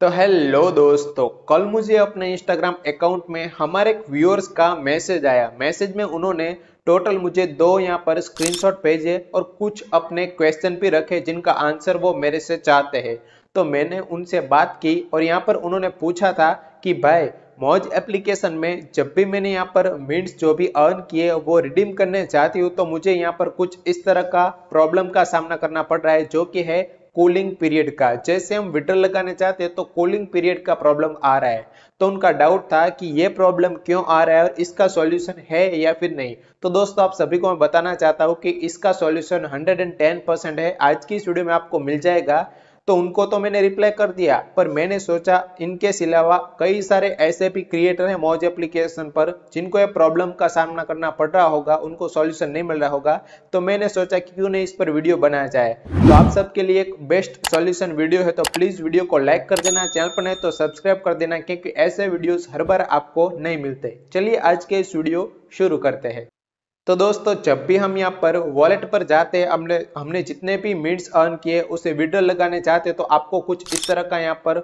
तो हेलो दोस्तों कल मुझे अपने इंस्टाग्राम अकाउंट में हमारे एक व्यूअर्स का मैसेज आया मैसेज में उन्होंने टोटल मुझे दो यहाँ पर स्क्रीनशॉट भेजे और कुछ अपने क्वेश्चन भी रखे जिनका आंसर वो मेरे से चाहते हैं तो मैंने उनसे बात की और यहाँ पर उन्होंने पूछा था कि भाई मौज एप्लीकेशन में जब भी मैंने यहाँ पर मिनट्स जो भी अर्न किए वो रिडीम करने चाहती हूँ तो मुझे यहाँ पर कुछ इस तरह का प्रॉब्लम का सामना करना पड़ रहा है जो कि है कूलिंग पीरियड का जैसे हम विटर लगाने चाहते हैं तो कूलिंग पीरियड का प्रॉब्लम आ रहा है तो उनका डाउट था कि ये प्रॉब्लम क्यों आ रहा है और इसका सॉल्यूशन है या फिर नहीं तो दोस्तों आप सभी को मैं बताना चाहता हूँ कि इसका सॉल्यूशन 110 परसेंट है आज की स्टूडियो में आपको मिल जाएगा तो उनको तो मैंने रिप्लाई कर दिया पर मैंने सोचा इनके सिलावा कई सारे ऐसे भी क्रिएटर हैं मौज एप्लीकेशन पर जिनको ये प्रॉब्लम का सामना करना पड़ रहा होगा उनको सॉल्यूशन नहीं मिल रहा होगा तो मैंने सोचा कि क्यों नहीं इस पर वीडियो बनाया जाए तो आप सबके लिए एक बेस्ट सॉल्यूशन वीडियो है तो प्लीज़ वीडियो को लाइक कर देना चैनल पर नहीं तो सब्सक्राइब कर देना क्योंकि ऐसे वीडियोज़ हर बार आपको नहीं मिलते चलिए आज के इस वीडियो शुरू करते हैं तो दोस्तों जब भी हम यहाँ पर वॉलेट पर जाते हैं हमने हमने जितने भी मिनट्स अर्न किए उसे विड्रॉ लगाने जाते तो आपको कुछ इस तरह का यहाँ पर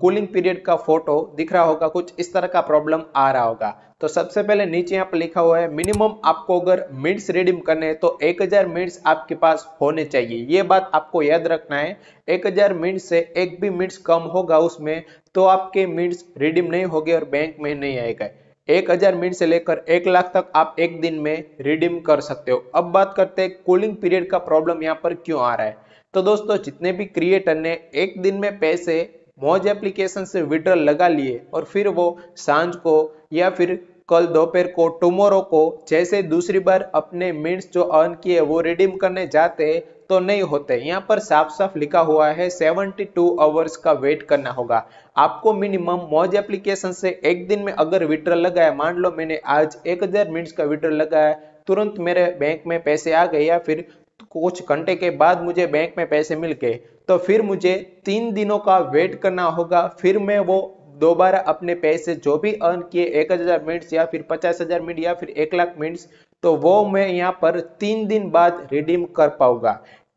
कूलिंग पीरियड का फोटो दिख रहा होगा कुछ इस तरह का प्रॉब्लम आ रहा होगा तो सबसे पहले नीचे यहाँ पर लिखा हुआ है मिनिमम आपको अगर मिनट्स रिडीम करने हैं तो 1000 हजार मिनट्स आपके पास होने चाहिए ये बात आपको याद रखना है 1000 हजार मिनट से एक भी मिनट्स कम होगा उसमें तो आपके मिनट्स रिडीम नहीं होगी और बैंक में नहीं आएगा एक हजार मिनट से लेकर एक लाख तक आप एक दिन में रिडीम कर सकते हो अब बात करते हैं कूलिंग पीरियड का प्रॉब्लम यहाँ पर क्यों आ रहा है तो दोस्तों जितने भी क्रिएटर ने एक दिन में पैसे मौज एप्लीकेशन से विड्रॉल लगा लिए और फिर वो सांझ को या फिर कल दोपहर को टुमोरो को जैसे दूसरी बार अपने मिनट्स जो अर्न किए वो रिडीम करने जाते हैं तो नहीं होते यहाँ पर साफ साफ लिखा हुआ है 72 टू आवर्स का वेट करना होगा आपको मिनिमम मौज एप्लीकेशन से एक दिन में अगर विड्रॉल लगाया मान लो मैंने आज 1000 मिनट्स का विड्रॉल लगाया तुरंत मेरे बैंक में पैसे आ गए या फिर कुछ घंटे के बाद मुझे बैंक में पैसे मिल गए तो फिर मुझे तीन दिनों का वेट करना होगा फिर मैं वो दोबारा अपने पैसे जो भी अर्न किए एक हजार मिनट्स या फिर पचास हजार मिनट या फिर एक लाख मिनट्स तो वो मैं यहाँ पर तीन दिन बाद रिडीम कर पाऊंगा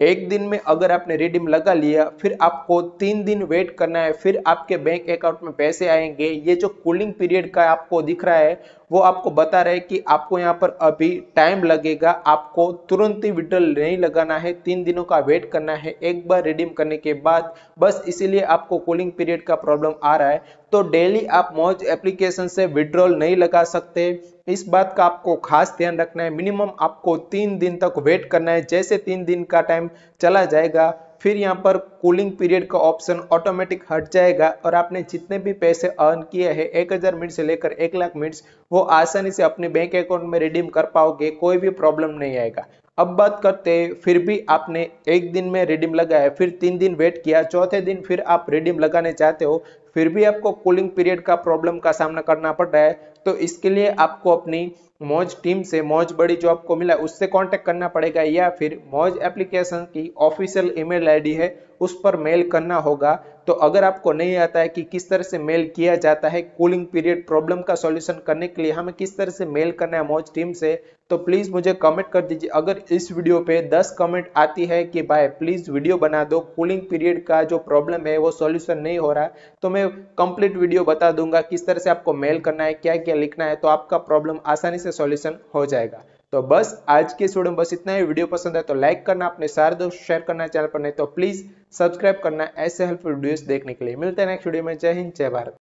एक दिन में अगर आपने रिडीम लगा लिया फिर आपको तीन दिन वेट करना है फिर आपके बैंक अकाउंट में पैसे आएंगे ये जो कूलिंग पीरियड का आपको दिख रहा है वो आपको बता रहे कि आपको यहाँ पर अभी टाइम लगेगा आपको तुरंत ही विड्रॉल नहीं लगाना है तीन दिनों का वेट करना है एक बार रिडीम करने के बाद बस इसीलिए आपको कूलिंग पीरियड का प्रॉब्लम आ रहा है तो डेली आप मौज एप्लीकेशन से विड्रॉल नहीं लगा सकते इस बात का आपको खास ध्यान रखना है मिनिमम आपको तीन दिन तक वेट करना है जैसे तीन दिन का टाइम चला जाएगा फिर यहाँ पर कूलिंग पीरियड का ऑप्शन ऑटोमेटिक हट जाएगा और आपने जितने भी पैसे अर्न किए हैं एक हज़ार मिनट से लेकर एक लाख मिनट्स वो आसानी से अपने बैंक अकाउंट में रिडीम कर पाओगे कोई भी प्रॉब्लम नहीं आएगा अब बात करते हैं फिर भी आपने एक दिन में रिडीम लगाया फिर तीन दिन वेट किया चौथे दिन फिर आप रिडीम लगाने चाहते हो फिर भी आपको कूलिंग पीरियड का प्रॉब्लम का सामना करना पड़ रहा है तो इसके लिए आपको अपनी मौज टीम से मौज बड़ी जो आपको मिला उससे कांटेक्ट करना पड़ेगा या फिर मौज एप्लीकेशन की ऑफिशियल ईमेल आईडी है उस पर मेल करना होगा तो अगर आपको नहीं आता है कि किस तरह से मेल किया जाता है कूलिंग पीरियड प्रॉब्लम का सॉल्यूशन करने के लिए हमें किस तरह से मेल करना है मौज टीम से तो प्लीज़ मुझे कमेंट कर दीजिए अगर इस वीडियो पे दस कमेंट आती है कि भाई प्लीज़ वीडियो बना दो कूलिंग पीरियड का जो प्रॉब्लम है वो सोल्यूशन नहीं हो रहा है तो मैं कंप्लीट वीडियो बता दूंगा किस तरह से आपको मेल करना है क्या क्या लिखना है तो आपका प्रॉब्लम आसानी से से सॉल्यूशन हो जाएगा तो बस आज के स्टूडियो में बस इतना ही वीडियो पसंद है तो लाइक करना अपने सारे दोस्त शेयर करना चैनल पर नहीं तो प्लीज सब्सक्राइब करना ऐसे हेल्पफुल वीडियोस देखने के लिए मिलते हैं नेक्स्ट वीडियो में जय हिंद जय भारत